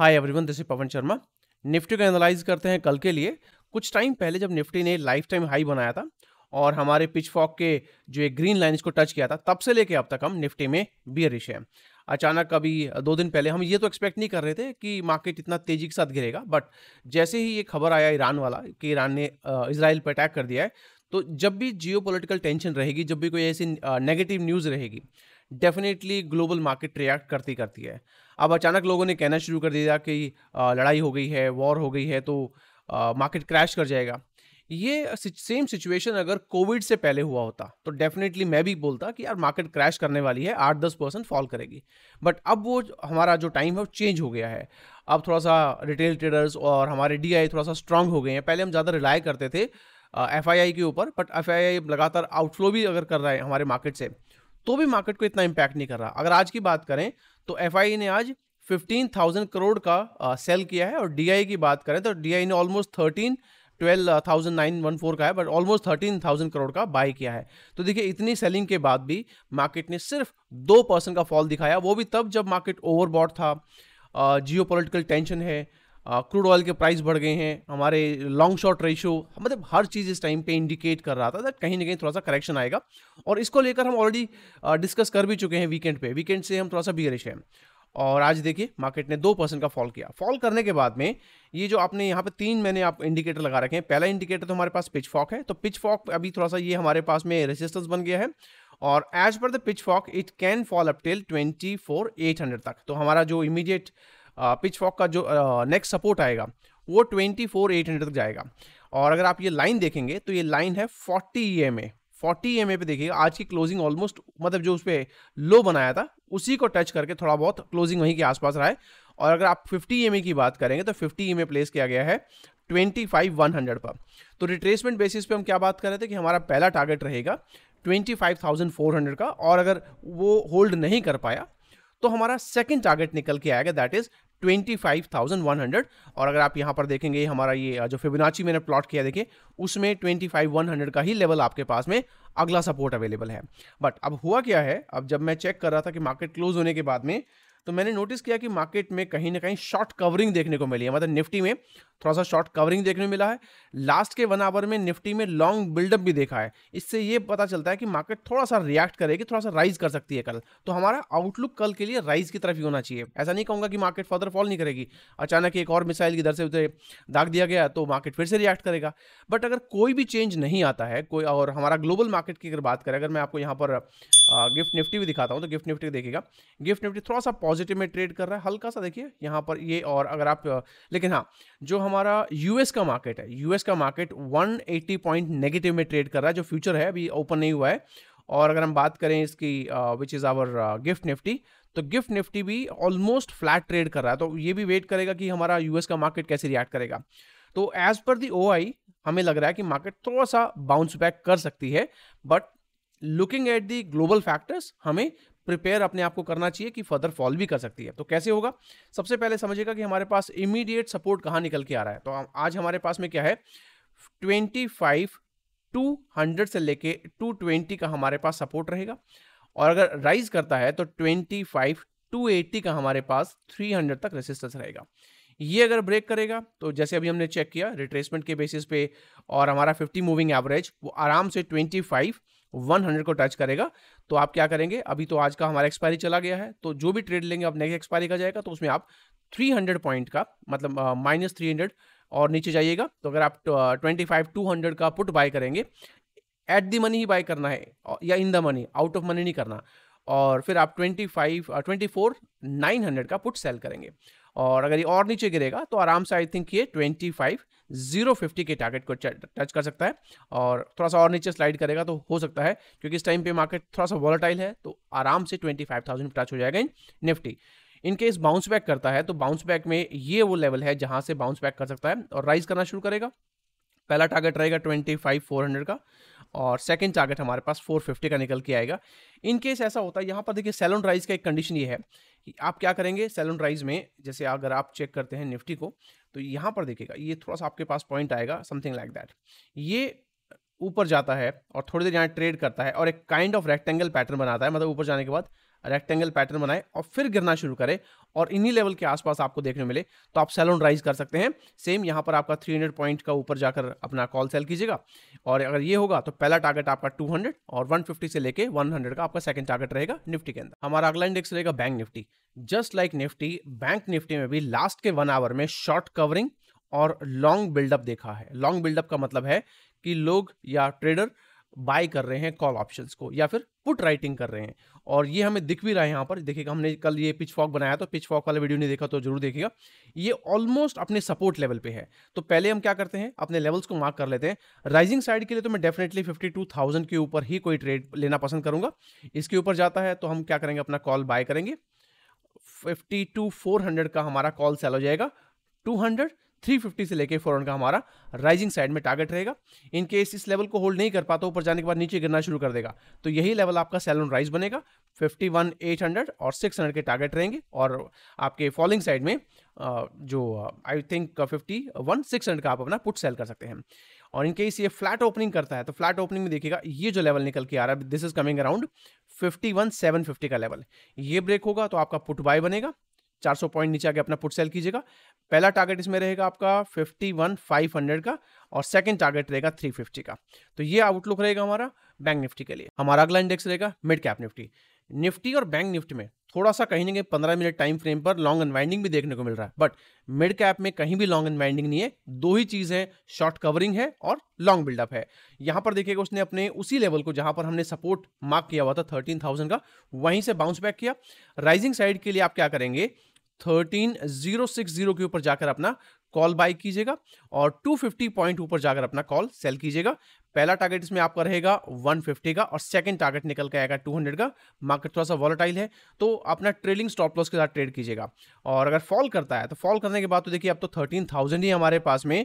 hi everyone this is Pawan Sharma Nifty को analyse करते हैं कल के लिए कुछ टाइम पहले जब निफ्टी ने लाइफ टाइम हाई बनाया था और हमारे पिचफॉक के जो एक ग्रीन लाइन को टच किया था तब से लेके अब तक हम निफ्टी में बियरिश है अचानक अभी दो दिन पहले हम ये तो एक्सपेक्ट नहीं कर रहे थे कि मार्केट इतना तेजी के साथ गिरेगा बट जैसे ही ये खबर आया ईरान वाला कि ईरान ने इसराइल पर अटैक कर दिया है तो जब भी जियो टेंशन रहेगी जब भी कोई ऐसी नेगेटिव न्यूज़ रहेगी डेफिनेटली ग्लोबल मार्केट रिएक्ट करती करती है अब अचानक लोगों ने कहना शुरू कर दिया कि लड़ाई हो गई है वॉर हो गई है तो मार्केट क्रैश कर जाएगा ये सेम सिचुएशन अगर कोविड से पहले हुआ होता तो डेफिनेटली मैं भी बोलता कि यार मार्केट क्रैश करने वाली है आठ दस परसेंट फॉल करेगी बट अब वो हमारा जो टाइम है वो चेंज हो गया है अब थोड़ा सा रिटेल ट्रेडर्स और हमारे डी थोड़ा सा स्ट्रांग हो गए हैं पहले हम ज़्यादा रिलाय करते थे एफ uh, के ऊपर बट एफ लगातार आउटफ्लो भी अगर कर रहा है हमारे मार्केट से तो भी मार्केट को इतना इम्पैक्ट नहीं कर रहा अगर आज की बात करें तो एफ e ने आज 15,000 करोड़ का आ, सेल किया है और डी की बात करें तो डी ने almost thirteen twelve thousand nine one four का है but almost thirteen thousand crore का बाय किया है तो देखिए इतनी सेलिंग के बाद भी मार्केट ने सिर्फ दो परसेंट का फॉल दिखाया वो भी तब जब मार्केट ओवरबॉट था जियो पोलिटिकल टेंशन है क्रूड ऑयल के प्राइस बढ़ गए हैं हमारे लॉन्ग शॉर्ट रेशियो मतलब हर चीज़ इस टाइम पे इंडिकेट कर रहा था कहीं ना कहीं थोड़ा सा करेक्शन आएगा और इसको लेकर हम ऑलरेडी डिस्कस कर भी चुके हैं वीकेंड पे वीकेंड से हम थोड़ा सा बिगरिश हैं और आज देखिए मार्केट ने दो परसेंट का फॉल किया फॉल करने के बाद में ये जो आपने यहाँ पे तीन मैंने आप इंडिकेटर लगा रखे हैं पहला इंडिकेटर तो हमारे पास पिच फॉक है तो पिच फॉक अभी थोड़ा सा ये हमारे पास में रेजिस्टेंस बन गया है और as per the pitchfork it can fall up till twenty four eight hundred तक तो हमारा जो इमीडिएट पिच फॉक का जो नेक्स्ट सपोर्ट आएगा वो ट्वेंटी फोर एट हंड्रेड तक जाएगा और अगर आप ये लाइन देखेंगे तो ये लाइन है forty E M A forty E M A पर देखिए आज की क्लोजिंग ऑलमोस्ट मतलब जो उस पर लो बनाया था उसी को टच करके थोड़ा बहुत क्लोजिंग वहीं के आसपास रहा है और अगर आप फिफ्टी ई e की बात करेंगे तो फिफ्टी ई प्लेस किया गया है ट्वेंटी फाइव वन हंड्रेड पर तो रिट्रेसमेंट बेसिस पे हम क्या बात कर रहे थे कि हमारा पहला टारगेट रहेगा twenty five thousand four hundred का और अगर वो होल्ड नहीं कर पाया तो हमारा सेकंड टारगेट निकल के आएगा दैट इज 25,100 और अगर आप यहाँ पर देखेंगे हमारा ये जो फिबोनाची मैंने प्लॉट किया देखिए उसमें 25,100 का ही लेवल आपके पास में अगला सपोर्ट अवेलेबल है बट अब हुआ क्या है अब जब मैं चेक कर रहा था कि मार्केट क्लोज होने के बाद में तो मैंने नोटिस किया कि मार्केट में कहीं ना कहीं शॉर्ट कवरिंग देखने को मिली है मतलब निफ्टी में थोड़ा सा शॉर्ट कवरिंग देखने को मिला है लास्ट के वन आवर में निफ्टी में लॉन्ग बिल्डअप भी देखा है इससे ये पता चलता है कि मार्केट थोड़ा सा रिएक्ट करेगी थोड़ा सा राइज कर सकती है कल तो हमारा आउटलुक कल के लिए राइज की तरफ ही होना चाहिए ऐसा नहीं कहूँगा कि मार्केट फर्दर फॉल नहीं करेगी अचानक एक और मिसाइल की दर से उधर दाग दिया गया तो मार्केट फिर से रिएक्ट करेगा बट अगर कोई भी चेंज नहीं आता है कोई और हमारा ग्लोबल मार्केट की अगर बात करें अगर मैं आपको यहाँ पर गिफ्ट निफ्टी भी दिखाता हूँ तो गिफ्ट निफ्टी देखेगा गिफ्ट निफ्टी थोड़ा सा पॉजिटिव में ट्रेड कर रहा है हल्का सा देखिए यहाँ पर ये और अगर आप लेकिन हाँ जो हमारा यूएस का मार्केट है यूएस का मार्केट 180 पॉइंट नेगेटिव में ट्रेड कर रहा है जो फ्यूचर है अभी ओपन नहीं हुआ है और अगर हम बात करें इसकी which is our GIFT Nifty तो गिफ्ट निफ्टी भी ऑलमोस्ट फ्लैट ट्रेड कर रहा है तो ये भी वेट करेगा कि हमारा यूएस का मार्केट कैसे रिएक्ट करेगा तो एज पर दी ओ हमें लग रहा है कि मार्केट थोड़ा सा बाउंस बैक कर सकती है but looking at the global factors हमें प्रिपेयर अपने आप को करना चाहिए कि फर्दर फॉल भी कर सकती है तो कैसे होगा सबसे पहले समझिएगा कि हमारे पास इमीडिएट सपोर्ट कहाँ निकल के आ रहा है तो आज हमारे पास में क्या है ट्वेंटी फाइव टू हंड्रेड से लेके टू ट्वेंटी का हमारे पास सपोर्ट रहेगा और अगर राइज करता है तो ट्वेंटी फाइव टू एट्टी का हमारे पास थ्री हंड्रेड तक रेसिस्टेंस रहेगा ये अगर ब्रेक करेगा तो जैसे अभी हमने चेक किया रिट्रेसमेंट के बेसिस पे और हमारा 50 मूविंग एवरेज वो आराम से 25 100 को टच करेगा तो आप क्या करेंगे अभी तो आज का हमारा एक्सपायरी चला गया है तो जो भी ट्रेड लेंगे आप नेक्स्ट एक्सपायरी का जाएगा तो उसमें आप 300 पॉइंट का मतलब माइनस थ्री और नीचे जाइएगा तो अगर आप ट्वेंटी फाइव टू हंड्रेड का पुट बाय करेंगे एट दी मनी ही बाय करना है या in the money out of money नहीं करना और फिर आप twenty five twenty four nine hundred का पुट सेल करेंगे और अगर ये और नीचे गिरेगा तो आराम से आई थिंक ये ट्वेंटी फाइव जीरो फिफ्टी के टारगेट को टच कर सकता है और थोड़ा सा और नीचे स्लाइड करेगा तो हो सकता है क्योंकि इस टाइम पे मार्केट थोड़ा सा वॉलेटाइल है तो आराम से ट्वेंटी फाइव थाउजेंड टच हो जाएगा in Nifty in case bounce back करता है तो बाउंस बैक में ये वो लेवल है जहाँ से बाउंस बैक कर सकता है और राइज करना शुरू करेगा पहला टारगेट रहेगा ट्वेंटी फाइव फोर हंड्रेड का और सेकंड टारगेट हमारे पास 450 का निकल के आएगा इन केस ऐसा होता है यहाँ पर देखिए सेलोन राइज का एक कंडीशन ये है कि आप क्या करेंगे सेलोन राइज में जैसे अगर आप चेक करते हैं निफ्टी को तो यहाँ पर देखिएगा ये थोड़ा सा आपके पास पॉइंट आएगा समथिंग लाइक दैट ये ऊपर जाता है और थोड़ी देर यहाँ ट्रेड करता है और एक काइंड ऑफ रेक्टेंगल पैटर्न बनाता है मतलब ऊपर जाने के बाद रेक्टेंगल पैटर्न बनाए और फिर गिरना शुरू करे और इन्हीं लेवल के आसपास आपको देखने मिले तो आप सेल ऑन राइज कर सकते हैं सेम यहाँ पर आपका 300 पॉइंट का ऊपर जाकर अपना कॉल सेल कीजिएगा और अगर ये होगा तो पहला टारगेट आपका 200 और 150 से लेके 100 का आपका सेकंड टारगेट रहेगा निफ्टी के अंदर हमारा अगला इंडेक्स रहेगा bank Nifty just like Nifty bank Nifty में भी लास्ट के वन आवर में शॉर्ट कवरिंग और लॉन्ग बिल्डअप देखा है लॉन्ग बिल्डअप का मतलब है कि लोग या ट्रेडर बाय कर रहे हैं कॉल ऑप्शंस को या फिर पुट राइटिंग कर रहे हैं और ये हमें दिख भी रहा है यहाँ पर देखिएगा हमने कल ये पिच फॉक बनाया तो पिच फॉक वाला वीडियो नहीं देखा तो जरूर देखिएगा ये ऑलमोस्ट अपने सपोर्ट लेवल पे है तो पहले हम क्या करते हैं अपने लेवल्स को मार्क कर लेते हैं राइजिंग साइड के लिए तो मैं डेफिनेटली फिफ्टी के ऊपर ही कोई ट्रेड लेना पसंद करूंगा इसके ऊपर जाता है तो हम क्या करेंगे अपना कॉल बाय करेंगे फिफ्टी टू फोर हंड्रेड का हमारा कॉल सेल हो जाएगा टू हंड्रेड 350 से लेके 400 का हमारा राइजिंग साइड में टारगेट रहेगा इन केस इस लेवल को होल्ड नहीं कर पाता ऊपर जाने के बाद नीचे गिरना शुरू कर देगा तो यही लेवल आपका सेलन राइज बनेगा 800 और 600 के टारगेट रहेंगे और आपके फॉलिंग साइड में जो I think fifty one six hundred का आप अपना पुट सेल कर सकते हैं और इन केस ये फ्लैट ओपनिंग करता है तो फ्लैट ओपनिंग में देखिएगा ये जो लेवल निकल के आ रहा है this is coming around fifty one seven fifty का लेवल ये ब्रेक होगा तो आपका पुट बाय बनेगा चार सौ पॉइंट नीचे आके अपना पुट सेल कीजिएगा पहला टारगेट इसमें रहेगा आपका फिफ्टी वन फाइव हंड्रेड का और सेकंड टारगेट रहेगा थ्री फिफ्टी का तो ये आउटलुक रहेगा हमारा बैंक निफ्टी के लिए हमारा अगला इंडेक्स रहेगा मिड कैप निफ्टी निफ्टी और बैंक निफ्टी में थोड़ा सा कहीं ना कहीं पंद्रह मिनट टाइम फ्रेम पर लॉन्ग अनवाइंडिंग भी देखने को मिल रहा है बट मिड कैप में कहीं भी लॉन्ग अनवाइंडिंग नहीं है दो ही चीज़ है शॉर्ट कवरिंग है और लॉन्ग बिल्डअप है यहाँ पर देखिएगा उसने अपने उसी लेवल को जहाँ पर हमने सपोर्ट मार्क किया हुआ था थर्टीन थाउजेंड का वहीं से बाउंस बैक किया राइजिंग साइड के लिए आप क्या करेंगे थर्टीन जीरो सिक्स जीरो के ऊपर जाकर अपना कॉल बाय कीजिएगा और टू फिफ्टी पॉइंट ऊपर जाकर अपना कॉल सेल कीजिएगा पहला टारगेट इसमें आपका रहेगा 150 का और सेकंड टारगेट निकल के आएगा 200 का मार्केट थोड़ा सा वॉलेटाइल है तो अपना ट्रेलिंग स्टॉप लॉस के साथ ट्रेड कीजिएगा और अगर फॉल करता है तो फॉल करने के बाद तो देखिए अब तो 13,000 ही हमारे पास में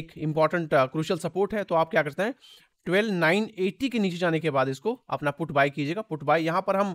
एक इंपॉर्टेंट क्रूशल सपोर्ट है तो आप क्या करते हैं ट्वेल्व नाइन एट्टी के नीचे जाने के बाद इसको अपना पुट बाय कीजिएगा पुट बाय यहाँ पर हम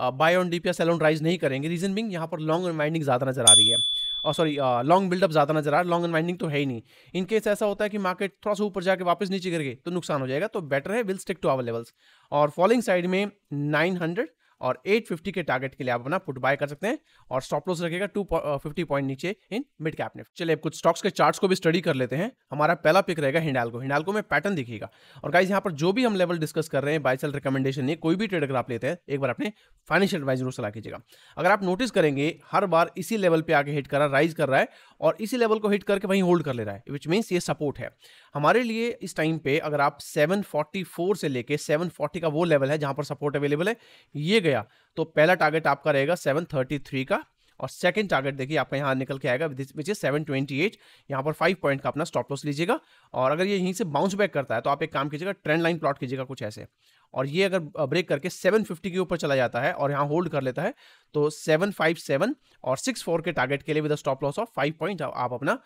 buy on dips sell rise नहीं करेंगे रीजन बिंग यहाँ पर लॉन्ग एंड वाइंडिंग ज़्यादा नजर आ रही है और सॉरी लॉन्ग बिल्डअप ज़्यादा नजर आ रहा है लॉन्ग एंड वाइंडिंग तो है ही नहीं इन केस ऐसा होता है कि मार्केट थोड़ा सा ऊपर जाकर वापस नीचे करके तो नुकसान हो जाएगा तो बेटर है will stick to our levels और फॉलोइंग साइड में नाइन हंड्रेड और 850 के टारगेट के लिए आप अपना पुट बाय कर सकते हैं और स्टॉप लॉस रखेगा 250 पॉइंट नीचे इन मिड कैप निफ्ट चलिए अब कुछ स्टॉक्स के चार्ट्स को भी स्टडी कर लेते हैं हमारा पहला पिक रहेगा हिंडालको हिंडालको में पैटर्न दिखेगा और गाइज यहाँ पर जो भी हम लेवल डिस्कस कर रहे हैं बाय सेल रिकमेंडेशन नहीं कोई भी ट्रेड अगर आप लेते हैं एक बार अपने फाइनेंशियल एडवाइजर सलाह कीजिएगा अगर आप नोटिस करेंगे हर बार इसी लेवल पर आगे हिट करा राइज कर रहा है और इसी लेवल को हिट करके वहीं होल्ड कर ले रहा है विच मीन्स ये सपोर्ट है हमारे लिए इस टाइम पे अगर आप सेवन से लेके सेवन का वो लेवल है जहां पर सपोर्ट अवेलेबल है ये गया गया तो पहला टारगेट आपका रहेगा 733 का और सेकंड टारगेट देखिए आपका यहाँ निकल के आएगा which is seven twenty eight यहाँ पर फाइव पॉइंट का अपना स्टॉप लॉस लीजिएगा और अगर ये यहीं से बाउंस बैक करता है तो आप एक काम कीजिएगा ट्रेंड लाइन प्लॉट कीजिएगा कुछ ऐसे और ये अगर ब्रेक करके 750 के ऊपर चला जाता है और यहाँ होल्ड कर लेता है तो 757 और 64 के टारगेट के लिए with stop loss of 5 point आप अपना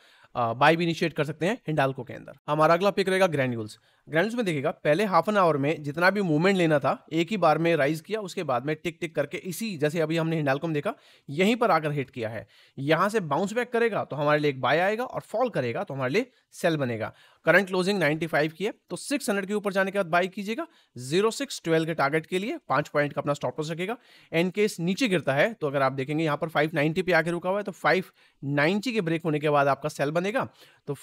बाय भी इनिशिएट कर सकते हैं हिंडालको के अंदर हमारा अगला पिक रहेगा ग्रैन्यूल्स ग्रैंड में देखिएगा पहले हाफ एन आवर में जितना भी मूवमेंट लेना था एक ही बार में राइज किया उसके बाद में टिक टिक करके इसी जैसे अभी हमने हिंडालको में देखा यहीं पर आकर हिट किया है यहां से बाउंस बैक करेगा तो हमारे लिए एक बाय आएगा और फॉल करेगा तो हमारे लिए सेल बनेगा करंट क्लोजिंग 95 की है तो 600 के ऊपर जाने के बाद बाई कीजिएगा 0612 के टारगेट के लिए पांच पॉइंट का अपना स्टॉप लॉस रखेगा एंड केस नीचे गिरता है तो अगर आप देखेंगे यहां पर 590 पे आके रुका हुआ है तो 590 के ब्रेक होने के बाद आपका सेल बनेगा तो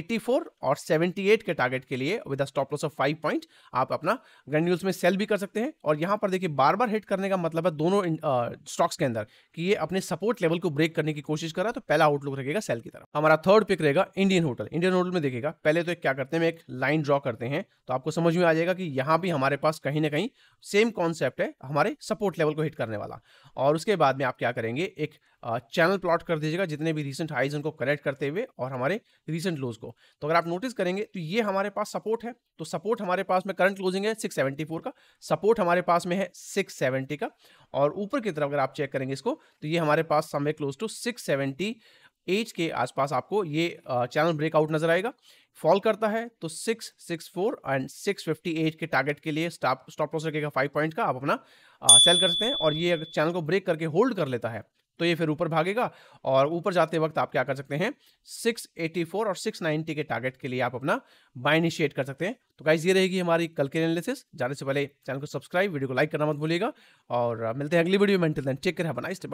एट्टी uh, और 78 के टारगेट के लिए with stop loss of five point आप अपना ग्रेन्यूल्स में सेल भी कर सकते हैं और यहां पर देखिए बार बार हिट करने का मतलब है दोनों स्टॉक्स uh, के अंदर कि ये अपने सपोर्ट लेवल को ब्रेक करने की कोशिश कर रहा है तो पहला आउटलुक रहेगा सेल की तरफ हमारा थर्ड पिक रहेगा इंडियन होटल इंडियन होटल में देखेगा पहले तो एक क्या करते हैं हम एक लाइन ड्रॉ करते हैं तो आपको समझ में आ जाएगा कि यहाँ भी हमारे पास कहीं ना कहीं सेम कॉन्सेप्ट है हमारे सपोर्ट लेवल को हिट करने वाला और उसके बाद में आप क्या करेंगे एक चैनल प्लॉट कर दीजिएगा जितने भी रिसेंट हाइज उनको कनेक्ट करते हुए और हमारे रिसेंट लोज को तो अगर आप नोटिस करेंगे तो ये हमारे पास सपोर्ट है तो सपोर्ट हमारे पास में करंट क्लोजिंग है 674 का सपोर्ट हमारे पास में है 670 का और ऊपर की तरफ अगर आप चेक करेंगे इसको तो ये हमारे पास समय क्लोज टू सिक्स एज के आसपास आपको ये चैनल ब्रेकआउट नजर आएगा फॉल करता है तो six six four and six fifty as के टारगेट के लिए स्टॉप स्टॉप लॉस रखेगा फाइव पॉइंट का आप अपना आ, सेल कर सकते हैं और ये अगर चैनल को ब्रेक करके होल्ड कर लेता है तो ये फिर ऊपर भागेगा और ऊपर जाते वक्त आप क्या कर सकते हैं 684 और 690 के टारगेट के लिए आप अपना बाय इनिशिएट कर सकते हैं तो गाइज ये रहेगी हमारी कल के एनालिसिस जाने से पहले चैनल को सब्सक्राइब वीडियो को लाइक करना मत भूलिएगा और मिलते हैं अगली वीडियो में टेक केयर है नाइस